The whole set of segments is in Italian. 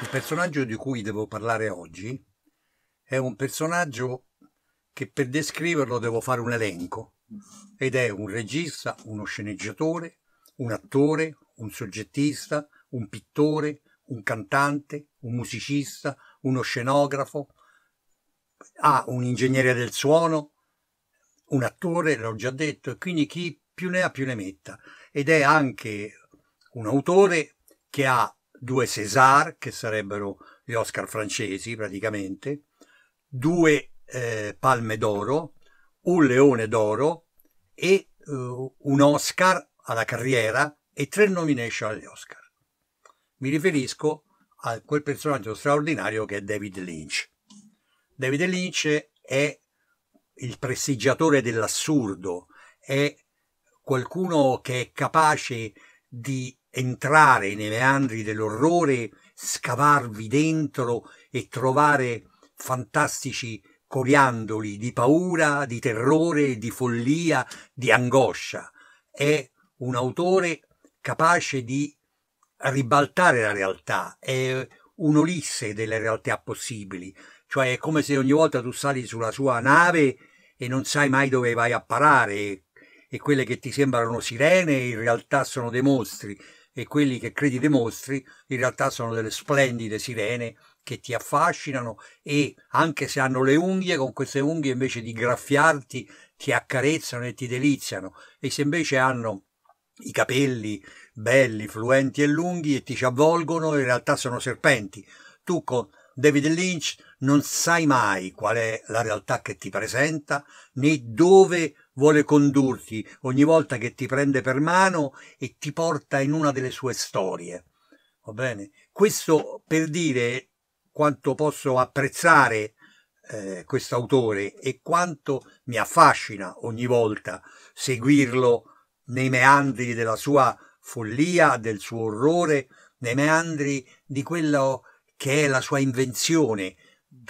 Il personaggio di cui devo parlare oggi è un personaggio che per descriverlo devo fare un elenco ed è un regista, uno sceneggiatore, un attore, un soggettista, un pittore, un cantante, un musicista, uno scenografo, ha ah, un ingegnere del suono, un attore, l'ho già detto, e quindi chi più ne ha più ne metta. Ed è anche un autore che ha due César, che sarebbero gli Oscar francesi praticamente, due eh, Palme d'Oro, un Leone d'Oro e uh, un Oscar alla carriera e tre nomination agli Oscar. Mi riferisco a quel personaggio straordinario che è David Lynch. David Lynch è il prestigiatore dell'assurdo, è qualcuno che è capace di entrare nei meandri dell'orrore, scavarvi dentro e trovare fantastici coriandoli di paura, di terrore, di follia, di angoscia. È un autore capace di ribaltare la realtà, è un'olisse delle realtà possibili, cioè è come se ogni volta tu sali sulla sua nave e non sai mai dove vai a parare e quelle che ti sembrano sirene in realtà sono dei mostri e quelli che credi dei mostri in realtà sono delle splendide sirene che ti affascinano e anche se hanno le unghie, con queste unghie invece di graffiarti ti accarezzano e ti deliziano e se invece hanno i capelli belli, fluenti e lunghi e ti ci avvolgono, in realtà sono serpenti. Tu con David Lynch non sai mai qual è la realtà che ti presenta né dove vuole condurti ogni volta che ti prende per mano e ti porta in una delle sue storie. Va bene? Questo per dire quanto posso apprezzare eh, questo autore e quanto mi affascina ogni volta seguirlo nei meandri della sua follia, del suo orrore, nei meandri di quello che è la sua invenzione,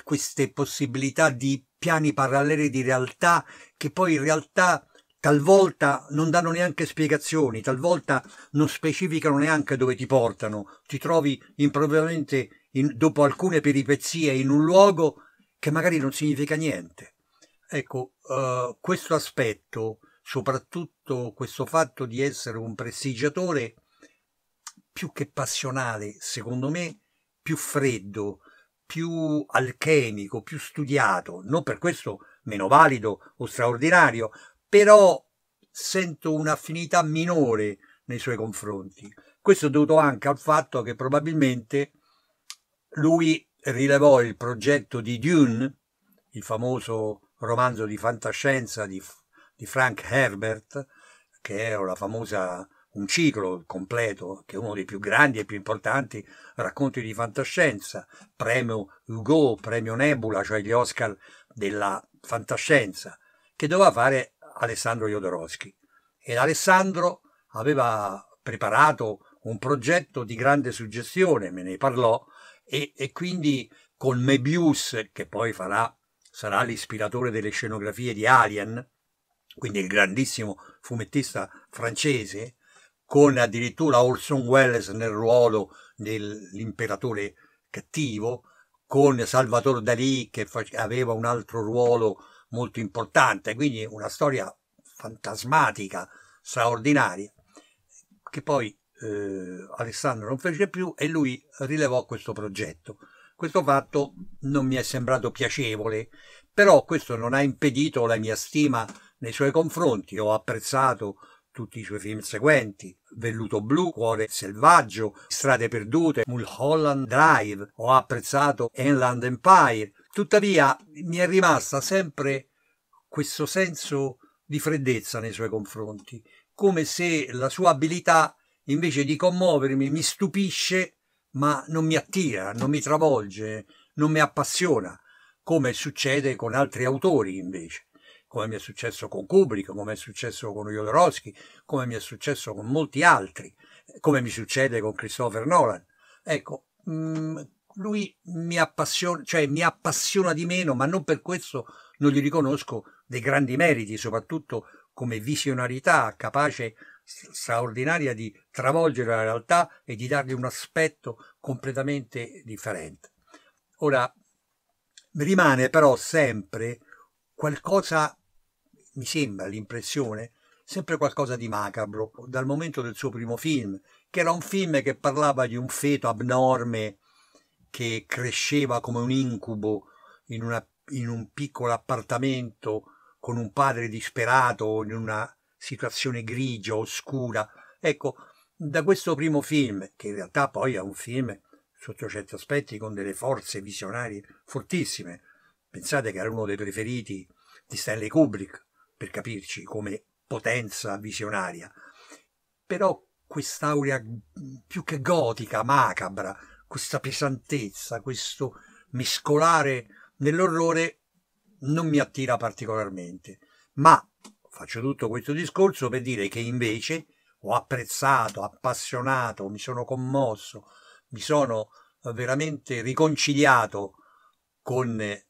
queste possibilità di piani paralleli di realtà che poi in realtà talvolta non danno neanche spiegazioni, talvolta non specificano neanche dove ti portano, ti trovi improvvisamente in, dopo alcune peripezie in un luogo che magari non significa niente. Ecco, uh, questo aspetto, soprattutto questo fatto di essere un prestigiatore, più che passionale, secondo me, più freddo, più alchemico, più studiato, non per questo meno valido o straordinario, però sento un'affinità minore nei suoi confronti. Questo è dovuto anche al fatto che probabilmente lui rilevò il progetto di Dune, il famoso romanzo di fantascienza di, di Frank Herbert, che era la famosa un ciclo completo, che è uno dei più grandi e più importanti racconti di fantascienza, premio Hugo, premio Nebula, cioè gli Oscar della fantascienza, che doveva fare Alessandro Jodorowsky. Ed Alessandro aveva preparato un progetto di grande suggestione, me ne parlò, e, e quindi con Mebius, che poi farà, sarà l'ispiratore delle scenografie di Alien, quindi il grandissimo fumettista francese, con addirittura Orson Welles nel ruolo dell'imperatore cattivo, con Salvatore Dalì che aveva un altro ruolo molto importante, quindi una storia fantasmatica, straordinaria, che poi eh, Alessandro non fece più e lui rilevò questo progetto. Questo fatto non mi è sembrato piacevole, però questo non ha impedito la mia stima nei suoi confronti, ho apprezzato tutti i suoi film seguenti, Velluto Blu, Cuore Selvaggio, Strade Perdute, Mulholland Drive, ho apprezzato Inland Empire. Tuttavia mi è rimasta sempre questo senso di freddezza nei suoi confronti, come se la sua abilità invece di commuovermi mi stupisce ma non mi attira, non mi travolge, non mi appassiona, come succede con altri autori invece come mi è successo con Kubrick, come è successo con Jodorowsky, come mi è successo con molti altri, come mi succede con Christopher Nolan. Ecco, mm, lui mi appassiona, cioè mi appassiona di meno, ma non per questo non gli riconosco dei grandi meriti, soprattutto come visionarità capace straordinaria di travolgere la realtà e di dargli un aspetto completamente differente. Ora, rimane però sempre qualcosa mi sembra l'impressione, sempre qualcosa di macabro, dal momento del suo primo film, che era un film che parlava di un feto abnorme che cresceva come un incubo in, una, in un piccolo appartamento con un padre disperato in una situazione grigia, oscura. Ecco, da questo primo film, che in realtà poi è un film sotto certi aspetti con delle forze visionarie fortissime, pensate che era uno dei preferiti di Stanley Kubrick, per capirci, come potenza visionaria. Però quest'aurea mm, più che gotica, macabra, questa pesantezza, questo mescolare nell'orrore non mi attira particolarmente. Ma faccio tutto questo discorso per dire che invece ho apprezzato, appassionato, mi sono commosso, mi sono eh, veramente riconciliato con eh,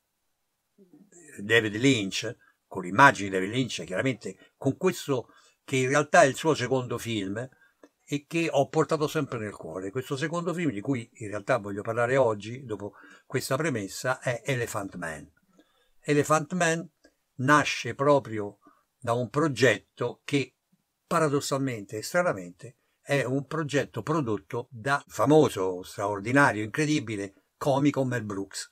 David Lynch con l'immagine di David Lynch, chiaramente con questo che in realtà è il suo secondo film e che ho portato sempre nel cuore. Questo secondo film di cui in realtà voglio parlare oggi, dopo questa premessa, è Elephant Man. Elephant Man nasce proprio da un progetto che paradossalmente e stranamente è un progetto prodotto da famoso, straordinario, incredibile comico Mel Brooks.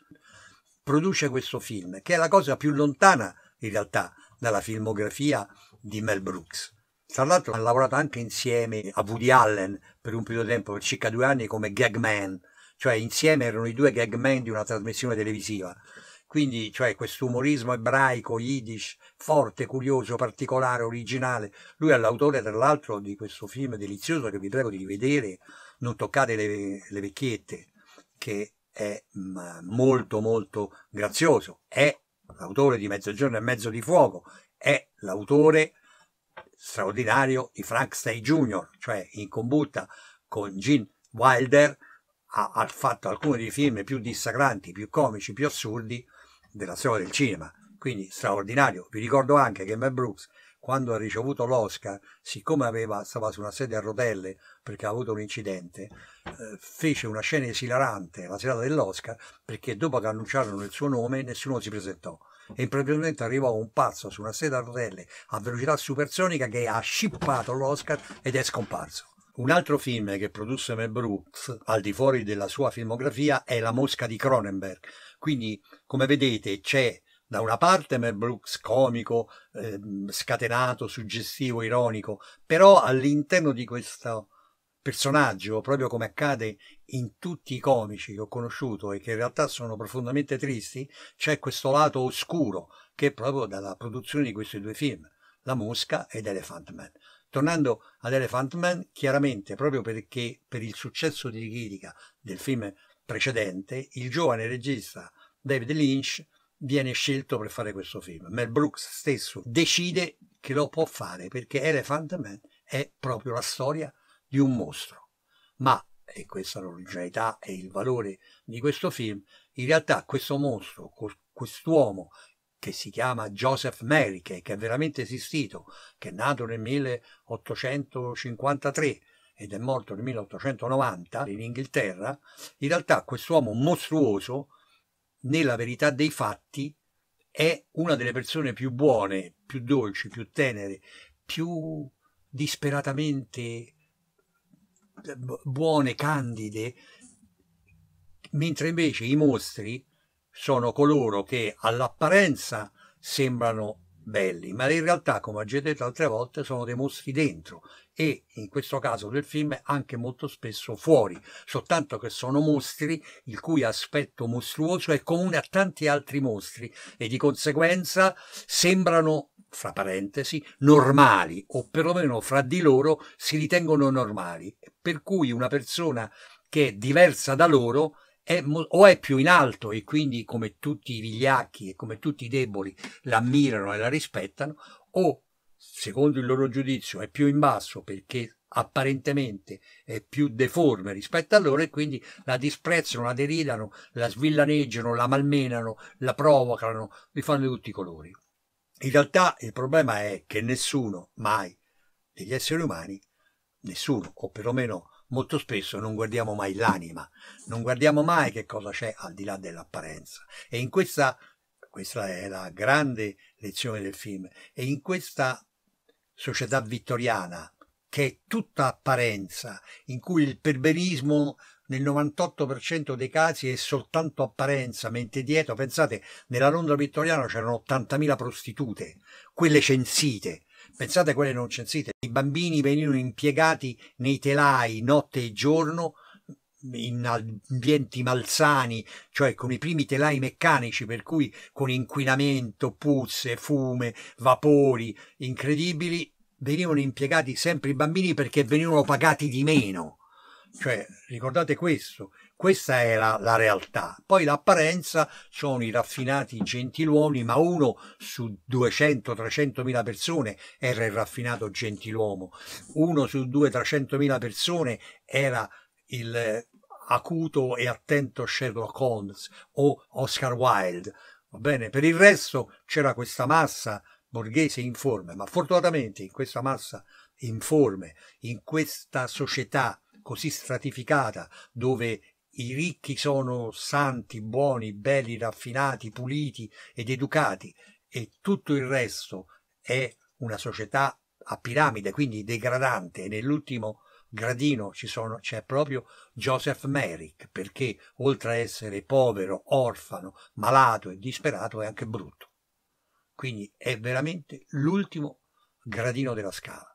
Produce questo film, che è la cosa più lontana in realtà dalla filmografia di Mel Brooks. Tra l'altro ha lavorato anche insieme a Woody Allen per un periodo di tempo, per circa due anni, come gagman, cioè insieme erano i due gagman di una trasmissione televisiva. Quindi, cioè, questo umorismo ebraico, yiddish, forte, curioso, particolare, originale. Lui è l'autore, tra l'altro, di questo film delizioso che vi prego di rivedere, Non toccate le, le vecchiette, che è mm, molto, molto grazioso. È l'autore di Mezzogiorno e Mezzo di Fuoco, è l'autore straordinario di Frank Stay Jr., cioè in combutta con Gene Wilder ha, ha fatto alcuni dei film più dissacranti, più comici, più assurdi della storia del cinema. Quindi straordinario. Vi ricordo anche che Mel Brooks quando ha ricevuto l'Oscar, siccome aveva, stava su una sedia a rotelle perché ha avuto un incidente, eh, fece una scena esilarante la serata dell'Oscar perché dopo che annunciarono il suo nome nessuno si presentò e improvvisamente arrivò un pazzo su una sedia a rotelle a velocità supersonica che ha scippato l'Oscar ed è scomparso. Un altro film che produsse Mel Brooks al di fuori della sua filmografia è La mosca di Cronenberg. Quindi, come vedete, c'è da una parte Mel Brooks comico, eh, scatenato, suggestivo, ironico, però all'interno di questo personaggio, proprio come accade in tutti i comici che ho conosciuto e che in realtà sono profondamente tristi, c'è questo lato oscuro che è proprio dalla produzione di questi due film, La Mosca ed Elephant Man. Tornando ad Elephant Man, chiaramente proprio perché per il successo di critica del film precedente, il giovane regista David Lynch viene scelto per fare questo film. Mel Brooks stesso decide che lo può fare perché Elephant Man è proprio la storia di un mostro. Ma, e questa è l'originalità e il valore di questo film, in realtà questo mostro, quest'uomo che si chiama Joseph Merrick, che è veramente esistito, che è nato nel 1853 ed è morto nel 1890 in Inghilterra, in realtà quest'uomo mostruoso nella verità dei fatti è una delle persone più buone, più dolci, più tenere, più disperatamente eh, buone, candide, mentre invece i mostri sono coloro che all'apparenza sembrano belli, ma in realtà, come ho già detto altre volte, sono dei mostri dentro e in questo caso del film anche molto spesso fuori, soltanto che sono mostri il cui aspetto mostruoso è comune a tanti altri mostri e di conseguenza sembrano fra parentesi, normali o perlomeno fra di loro si ritengono normali, per cui una persona che è diversa da loro è, o è più in alto e quindi come tutti i vigliacchi e come tutti i deboli l'ammirano e la rispettano, o secondo il loro giudizio è più in basso perché apparentemente è più deforme rispetto a loro e quindi la disprezzano, la deridano, la svillaneggiano, la malmenano, la provocano, li fanno di tutti i colori. In realtà il problema è che nessuno mai degli esseri umani, nessuno o perlomeno molto spesso non guardiamo mai l'anima, non guardiamo mai che cosa c'è al di là dell'apparenza. E in questa, questa è la grande lezione del film, e in questa società vittoriana che è tutta apparenza, in cui il perbenismo nel 98% dei casi è soltanto apparenza, mentre dietro, pensate, nella Londra vittoriana c'erano 80.000 prostitute, quelle censite, Pensate a quelle non censite. I bambini venivano impiegati nei telai notte e giorno in ambienti malsani, cioè con i primi telai meccanici, per cui con inquinamento, puzze, fume, vapori incredibili, venivano impiegati sempre i bambini perché venivano pagati di meno. Cioè, ricordate questo, questa era la, la realtà. Poi l'apparenza sono i raffinati gentiluomini, ma uno su 200-300 mila persone era il raffinato gentiluomo, uno su 200-300 mila persone era il acuto e attento Sherlock Holmes o Oscar Wilde. Va bene, per il resto c'era questa massa borghese informe, ma fortunatamente in questa massa informe, in questa società così stratificata dove i ricchi sono santi, buoni, belli, raffinati, puliti ed educati e tutto il resto è una società a piramide, quindi degradante e nell'ultimo gradino sono, c'è proprio Joseph Merrick, perché oltre a essere povero, orfano, malato e disperato è anche brutto. Quindi è veramente l'ultimo gradino della scala.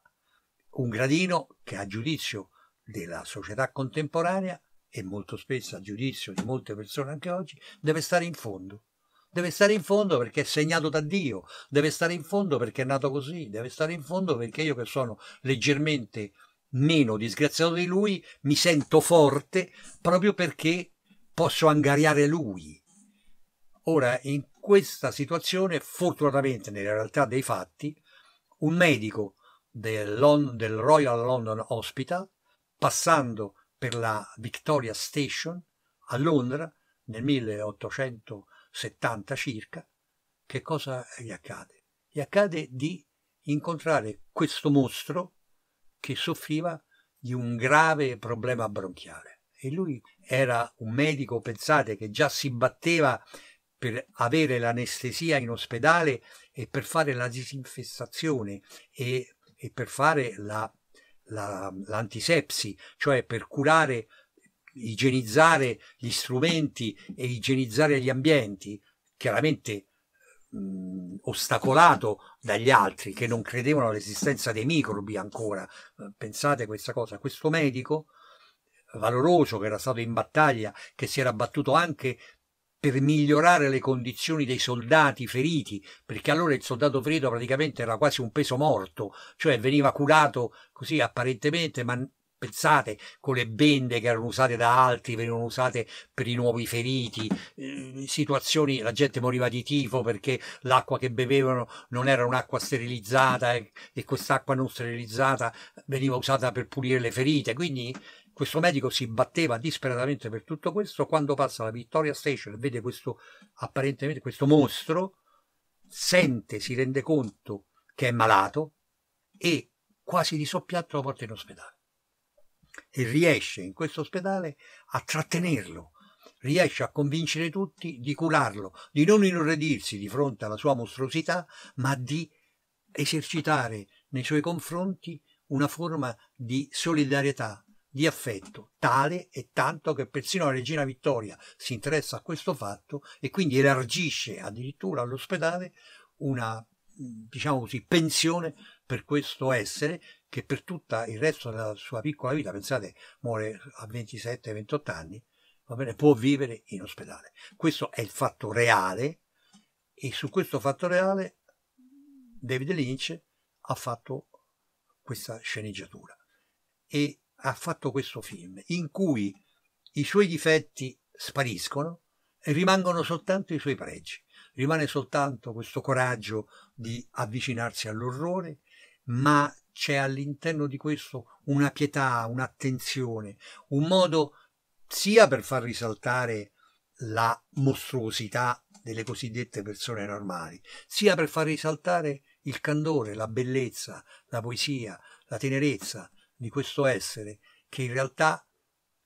Un gradino che a giudizio della società contemporanea e molto spesso a giudizio di molte persone anche oggi, deve stare in fondo. Deve stare in fondo perché è segnato da Dio, deve stare in fondo perché è nato così, deve stare in fondo perché io che sono leggermente meno disgraziato di lui mi sento forte proprio perché posso angariare lui. Ora, in questa situazione, fortunatamente nella realtà dei fatti, un medico del, del Royal London Hospital, passando per la Victoria Station a Londra nel 1870 circa, che cosa gli accade? Gli accade di incontrare questo mostro che soffriva di un grave problema bronchiale. E lui era un medico, pensate, che già si batteva per avere l'anestesia in ospedale e per fare la disinfestazione e, e per fare la la, l'antisepsi, cioè per curare, igienizzare gli strumenti e igienizzare gli ambienti, chiaramente mh, ostacolato dagli altri che non credevano all'esistenza dei microbi ancora. Eh, pensate a questa cosa, questo medico valoroso che era stato in battaglia, che si era battuto anche per migliorare le condizioni dei soldati feriti, perché allora il soldato ferito praticamente era quasi un peso morto, cioè veniva curato così apparentemente, ma pensate con le bende che erano usate da altri, venivano usate per i nuovi feriti, eh, situazioni, la gente moriva di tifo perché l'acqua che bevevano non era un'acqua sterilizzata e, e quest'acqua non sterilizzata veniva usata per pulire le ferite, quindi questo medico si batteva disperatamente per tutto questo. Quando passa la Victoria Station e vede questo apparentemente questo mostro, sente, si rende conto che è malato e quasi di soppiatto lo porta in ospedale. E riesce in questo ospedale a trattenerlo, riesce a convincere tutti di curarlo, di non inorridirsi di fronte alla sua mostruosità, ma di esercitare nei suoi confronti una forma di solidarietà di affetto, tale e tanto che persino la regina Vittoria si interessa a questo fatto e quindi elargisce addirittura all'ospedale una diciamo così, pensione per questo essere che per tutta il resto della sua piccola vita, pensate, muore a 27-28 anni, va bene, può vivere in ospedale. Questo è il fatto reale e su questo fatto reale David Lynch ha fatto questa sceneggiatura. E ha fatto questo film in cui i suoi difetti spariscono e rimangono soltanto i suoi pregi. Rimane soltanto questo coraggio di avvicinarsi all'orrore, ma c'è all'interno di questo una pietà, un'attenzione, un modo sia per far risaltare la mostruosità delle cosiddette persone normali, sia per far risaltare il candore, la bellezza, la poesia, la tenerezza di questo essere che in realtà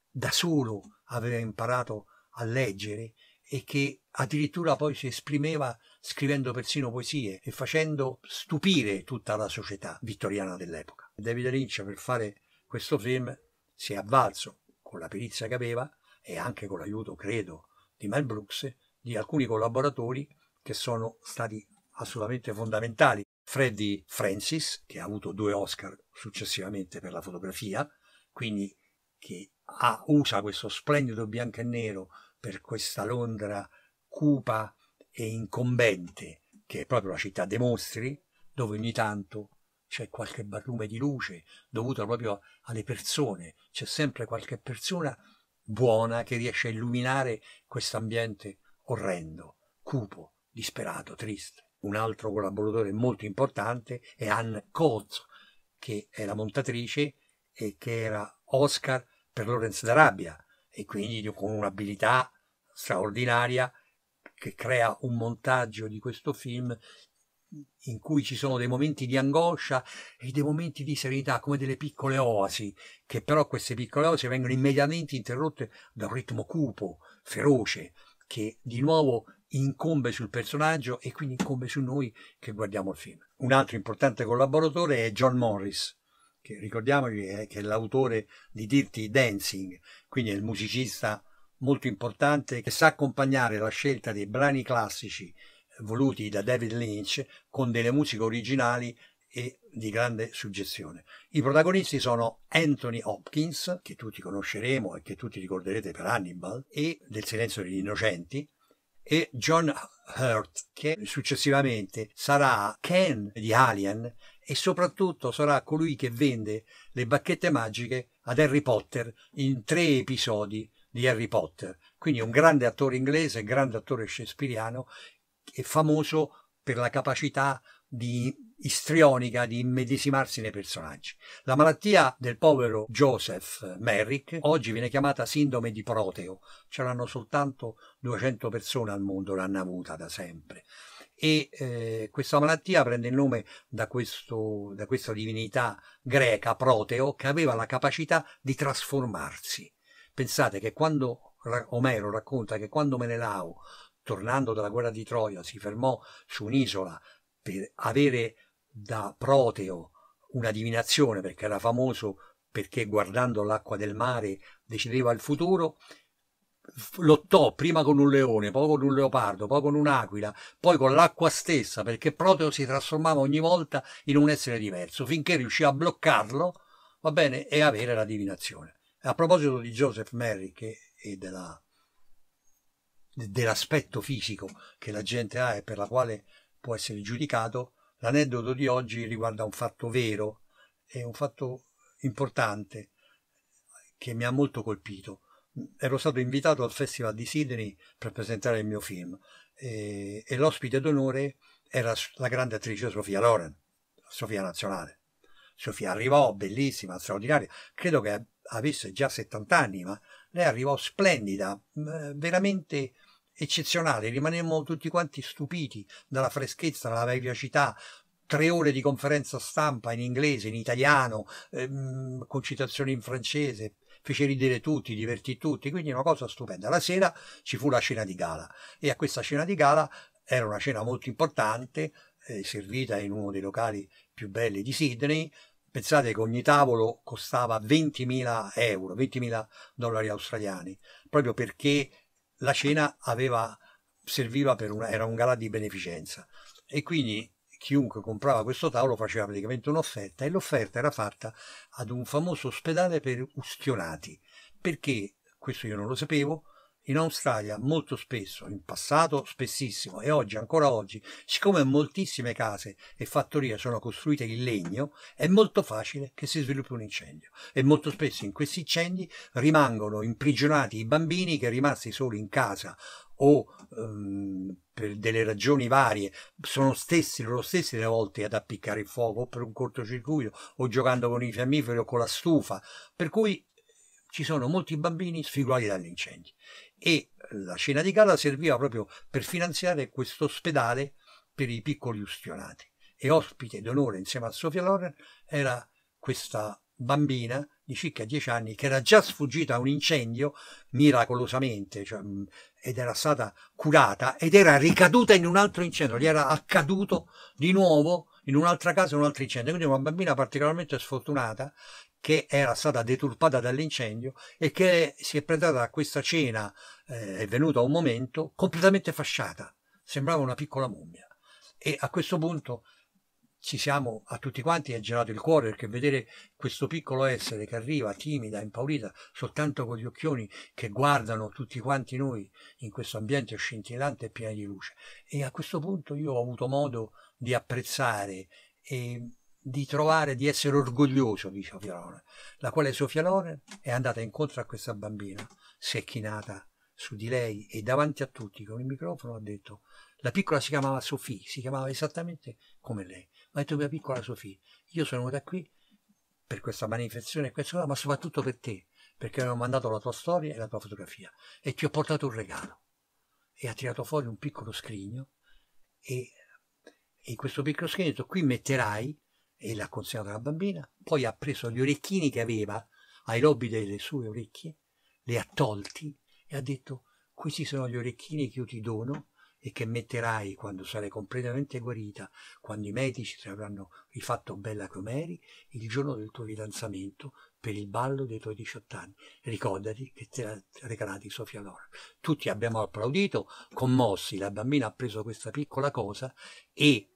da solo aveva imparato a leggere e che addirittura poi si esprimeva scrivendo persino poesie e facendo stupire tutta la società vittoriana dell'epoca. David Lynch per fare questo film si è avvalso con la perizia che aveva e anche con l'aiuto, credo, di Mel Brooks, di alcuni collaboratori che sono stati assolutamente fondamentali Freddy Francis, che ha avuto due Oscar successivamente per la fotografia, quindi che ha, usa questo splendido bianco e nero per questa Londra cupa e incombente, che è proprio la città dei mostri, dove ogni tanto c'è qualche barlume di luce dovuto proprio alle persone, c'è sempre qualche persona buona che riesce a illuminare questo ambiente orrendo, cupo, disperato, triste un altro collaboratore molto importante è Anne Coates, che è la montatrice e che era Oscar per Lorenz d'Arabia e quindi con un'abilità straordinaria che crea un montaggio di questo film in cui ci sono dei momenti di angoscia e dei momenti di serenità, come delle piccole oasi, che però queste piccole oasi vengono immediatamente interrotte da un ritmo cupo, feroce, che di nuovo incombe sul personaggio e quindi incombe su noi che guardiamo il film. Un altro importante collaboratore è John Morris, che ricordiamoci è, eh, che è l'autore di Dirty Dancing, quindi è il musicista molto importante che sa accompagnare la scelta dei brani classici eh, voluti da David Lynch con delle musiche originali e di grande suggestione. I protagonisti sono Anthony Hopkins, che tutti conosceremo e che tutti ricorderete per Hannibal, e del Silenzio degli Innocenti, e John Hurt, che successivamente sarà Ken di Alien e soprattutto sarà colui che vende le bacchette magiche ad Harry Potter in tre episodi di Harry Potter. Quindi un grande attore inglese, grande attore shakespeariano e famoso per la capacità di istrionica di immedesimarsi nei personaggi. La malattia del povero Joseph Merrick oggi viene chiamata sindrome di Proteo, ce l'hanno soltanto 200 persone al mondo, l'hanno avuta da sempre e eh, questa malattia prende il nome da, questo, da questa divinità greca, Proteo, che aveva la capacità di trasformarsi. Pensate che quando Omero racconta che quando Menelao, tornando dalla guerra di Troia, si fermò su un'isola per avere da Proteo una divinazione perché era famoso perché guardando l'acqua del mare decideva il futuro, lottò prima con un leone, poi con un leopardo, poi con un'aquila, poi con l'acqua stessa, perché Proteo si trasformava ogni volta in un essere diverso, finché riuscì a bloccarlo, va bene, e avere la divinazione. A proposito di Joseph Merrick e della, dell'aspetto fisico che la gente ha e per la quale può essere giudicato, L'aneddoto di oggi riguarda un fatto vero e un fatto importante che mi ha molto colpito. Ero stato invitato al Festival di Sydney per presentare il mio film e, e l'ospite d'onore era la grande attrice Sofia Loren, Sofia Nazionale. Sofia arrivò bellissima, straordinaria, credo che avesse già 70 anni, ma lei arrivò splendida, veramente eccezionale, rimanemmo tutti quanti stupiti dalla freschezza, dalla vivacità, tre ore di conferenza stampa in inglese, in italiano, ehm, con citazioni in francese, fece ridere tutti, divertì tutti, quindi una cosa stupenda. La sera ci fu la cena di gala e a questa cena di gala era una cena molto importante, eh, servita in uno dei locali più belli di Sydney. Pensate che ogni tavolo costava 20.000 euro, 20.000 dollari australiani, proprio perché la cena aveva, serviva per una, era un gala di beneficenza e quindi chiunque comprava questo tavolo faceva praticamente un'offerta e l'offerta era fatta ad un famoso ospedale per ustionati perché, questo io non lo sapevo, in Australia molto spesso, in passato spessissimo e oggi ancora oggi, siccome moltissime case e fattorie sono costruite in legno, è molto facile che si sviluppi un incendio e molto spesso in questi incendi rimangono imprigionati i bambini che rimasti soli in casa o um, per delle ragioni varie sono stessi loro stessi le volte ad appiccare il fuoco o per un cortocircuito o giocando con i fiammiferi o con la stufa per cui ci sono molti bambini sfigurati dagli incendi e eh, la cena di gala serviva proprio per finanziare questo ospedale per i piccoli ustionati e ospite d'onore insieme a Sofia Loren era questa bambina di circa dieci anni che era già sfuggita a un incendio miracolosamente cioè, mm, ed era stata curata ed era ricaduta in un altro incendio, gli era accaduto di nuovo in un'altra casa un altro incendio, quindi una bambina particolarmente sfortunata che era stata deturpata dall'incendio e che si è presentata a questa cena, eh, è venuta a un momento, completamente fasciata, sembrava una piccola mummia. E a questo punto ci siamo a tutti quanti è gelato il cuore perché vedere questo piccolo essere che arriva timida, impaurita, soltanto con gli occhioni che guardano tutti quanti noi in questo ambiente scintillante e pieno di luce. E a questo punto io ho avuto modo di apprezzare e di trovare, di essere orgoglioso di Sofia Loren, la quale Sofia Loren è andata incontro a questa bambina, si è chinata su di lei e davanti a tutti con il microfono ha detto la piccola si chiamava Sofì, si chiamava esattamente come lei, ma ha detto mia piccola Sofì, io sono venuta qui per questa manifestazione, questo, ma soprattutto per te, perché mi hanno mandato la tua storia e la tua fotografia e ti ho portato un regalo. E ha tirato fuori un piccolo scrigno e in questo piccolo schermo qui metterai e l'ha consegnato alla bambina, poi ha preso gli orecchini che aveva ai lobby delle sue orecchie, le ha tolti e ha detto questi sono gli orecchini che io ti dono e che metterai quando sarai completamente guarita, quando i medici ti avranno rifatto bella come eri, il giorno del tuo fidanzamento per il ballo dei tuoi 18 anni. Ricordati che te l'ha regalato Sofia Loren. Tutti abbiamo applaudito, commossi, la bambina ha preso questa piccola cosa e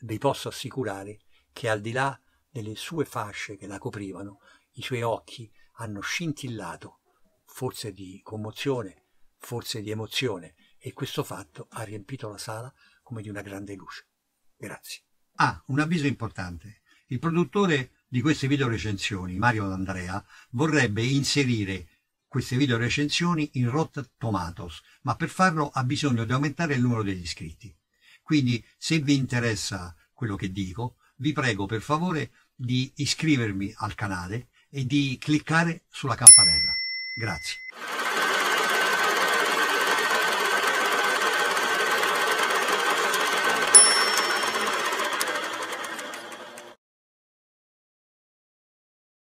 vi posso assicurare che al di là delle sue fasce che la coprivano, i suoi occhi hanno scintillato, forse di commozione, forse di emozione, e questo fatto ha riempito la sala come di una grande luce. Grazie. Ah, un avviso importante. Il produttore di queste video recensioni, Mario D'Andrea, vorrebbe inserire queste video recensioni in Rotten Tomatoes, ma per farlo ha bisogno di aumentare il numero degli iscritti. Quindi, se vi interessa quello che dico, vi prego per favore di iscrivermi al canale e di cliccare sulla campanella. Grazie.